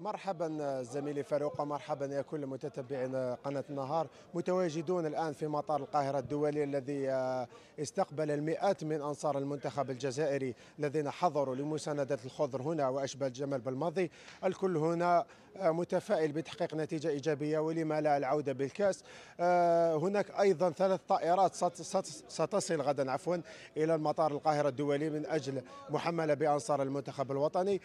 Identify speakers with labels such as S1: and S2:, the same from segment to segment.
S1: مرحبا زميلي فاروق ومرحبا يا كل متتبعين قناة النهار متواجدون الآن في مطار القاهرة الدولي الذي آه، استقبل المئات من أنصار المنتخب الجزائري الذين حضروا لمساندة الخضر هنا وأشبه الجمل بالماضي الكل هنا آه، متفائل بتحقيق نتيجة إيجابية ولما لا العودة بالكأس آه، هناك أيضا ثلاث طائرات ستصل غدا عفوا إلى المطار القاهرة الدولي من أجل محملة بأنصار المنتخب الوطني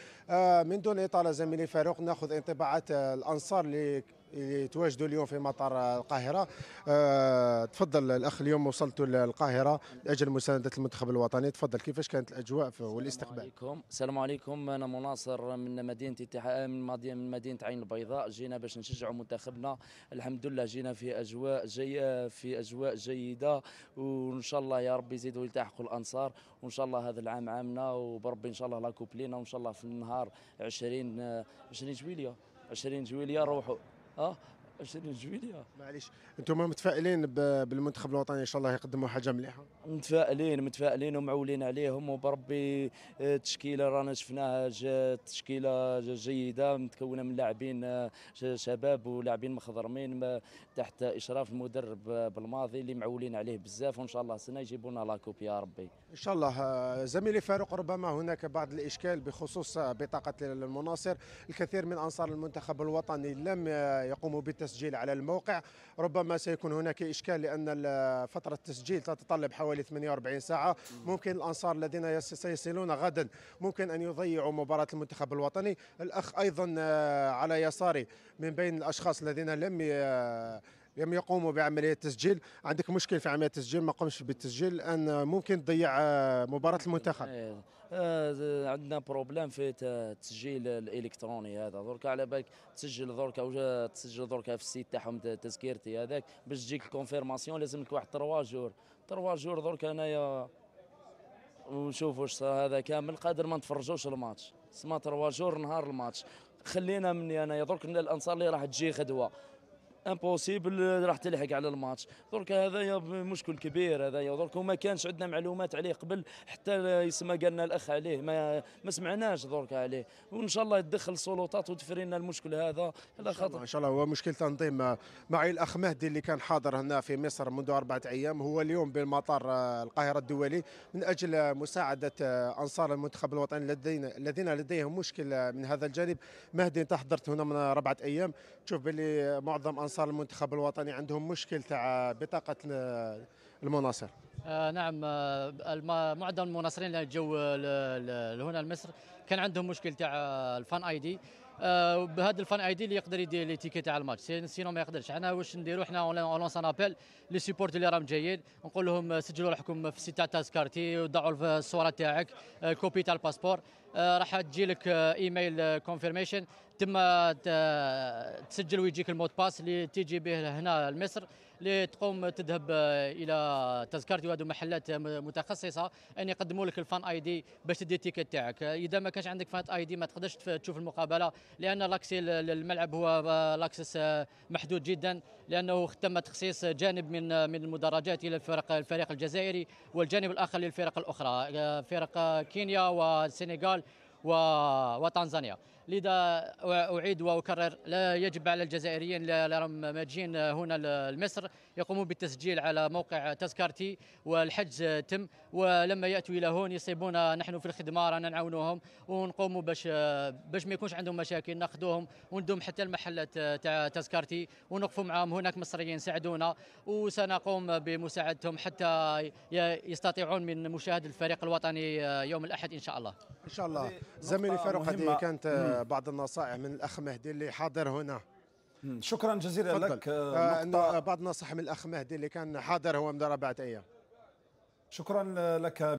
S1: من دون إطالة زميلي فاروق ناخذ انطباعات الانصار اللي يتواجدوا اليوم في مطار القاهره أه تفضل الاخ اليوم وصلتوا للقاهره لاجل مسانده المنتخب الوطني تفضل كيفاش كانت الاجواء والاستقبال عليكم
S2: السلام عليكم انا مناصر من مدينه اتحاد من مدينه عين البيضاء جينا باش نشجعوا منتخبنا الحمد لله جينا في اجواء جي آه، في اجواء جيده وان شاء الله يا ربي يزيدوا يلتحقوا الانصار وان شاء الله هذا العام عامنا وبربي ان شاء الله لا كوب لينا وان شاء الله في النهار 20 20 آه، جويليه 20 جويليه روحوا 啊。20 جويلية معليش
S1: انتم متفائلين بالمنتخب الوطني ان شاء الله يقدموا حاجه مليحه
S2: متفائلين متفائلين ومعولين عليهم وبربي التشكيله آه، رانا شفناها تشكيله جيده متكونه من لاعبين آه، شباب ولاعبين مخضرمين تحت اشراف المدرب آه، بالماضي اللي معولين عليه بزاف وان شاء الله السنه يجيبوا لنا لاكوب يا ربي
S1: ان شاء الله زميلي فاروق ربما هناك بعض الاشكال بخصوص بطاقه المناصر الكثير من انصار المنتخب الوطني لم يقوموا بت التسجيل على الموقع ربما سيكون هناك إشكال لأن فترة التسجيل تتطلب حوالي 48 ساعة ممكن الأنصار الذين سيصلون غدا ممكن أن يضيعوا مباراة المنتخب الوطني الأخ أيضا آه، على يساري من بين الأشخاص الذين لم لم يقوموا بعمليه تسجيل عندك مشكل في عمليه التسجيل ما قمش بالتسجيل الان ممكن تضيع آه، مباراه المنتخب إيه،
S2: آه، عندنا بروبليم في التسجيل الالكتروني هذا درك على بالك تسجل درك او تسجل درك في السيت تاعهم تذكيرتي هذاك باش تجيك الكونفيرماسيون لازم لك واحد 3 جور 3 جور درك انايا ونشوفوا واش هذا كامل قادر ما نتفرجوش الماتش سما 3 جور نهار الماتش خلينا مني انايا درك الانصار اللي راح تجي غدوه امبوسيبل eh, راح تلحق على الماتش درك هذا مشكل كبير هذا درك وما كانش عندنا معلومات عليه قبل حتى يسمى قالنا الاخ عليه ما ما سمعناش درك عليه وان شاء الله تدخل السلطات وتفري لنا المشكل هذا على خاطر ان
S1: شاء الله هو مشكل تنظيم آه، معي الاخ مهدي اللي كان حاضر هنا في مصر منذ اربعه ايام هو اليوم بالمطار آه، القاهره الدولي من اجل مساعده آه، انصار المنتخب الوطني الذين الذين لديهم مشكل من هذا الجانب مهدي انت حضرت هنا من اربعه ايام تشوف باللي معظم أنصار صار المنتخب الوطني عندهم مشكل تاع بطاقه المناصر
S3: آه نعم آه، معظم المناصرين اللي جو لهنا لمصر كان عندهم مشكل تاع الفان اي دي آه بهذا الفان اي دي اللي يقدر يدير لي تيكي تاع الماتش سينو ما يقدرش احنا واش نديرو حنا اون لونس ان ابل لي سيبورت اللي راهم جايين نقول لهم آه، سجلوا روحكم في السيت تاع تاسكارتي وضعوا الصوره تاعك آه كوبي تاع الباسبور آه، راح تجي لك آه، ايميل كونفيرميشن آه، تم تسجل ويجيك المود باس اللي تيجي به هنا لمصر اللي تقوم تذهب الى تذكرتي وهذو محلات متخصصه ان يقدموا لك الفان اي دي باش تدي التيكت تاعك اذا ما كانش عندك فان اي دي ما تقدرش تشوف المقابله لان لاكسي الملعب هو لاكسس محدود جدا لانه تم تخصيص جانب من من المدرجات الى الفرق الفريق الجزائري والجانب الاخر للفرق الاخرى فرق كينيا والسنغال وتنزانيا لذا اعيد واكرر لا يجب على الجزائريين اللي راهم ماجين هنا لمصر يقومون بالتسجيل على موقع تذكرتي والحجز تم ولما ياتوا الى هون يصيبونا نحن في الخدمه رانا نعاونوهم ونقوموا باش باش ما يكونش عندهم مشاكل ناخذوهم وندوم حتى المحلات تاع تذكرتي ونقفوا معاهم هناك مصريين ساعدونا وسنقوم بمساعدتهم حتى يستطيعون من مشاهده الفريق الوطني آه، يوم الاحد ان شاء الله
S1: ان شاء الله زميلي فاروق هذه كانت مم. بعض النصائح من الاخ مهدي اللي حاضر هنا مم. شكرا جزيلا فضل. لك آه, آه، نقطة... بعض النصائح من الاخ مهدي اللي كان حاضر هو من ربعه ايام شكرا لك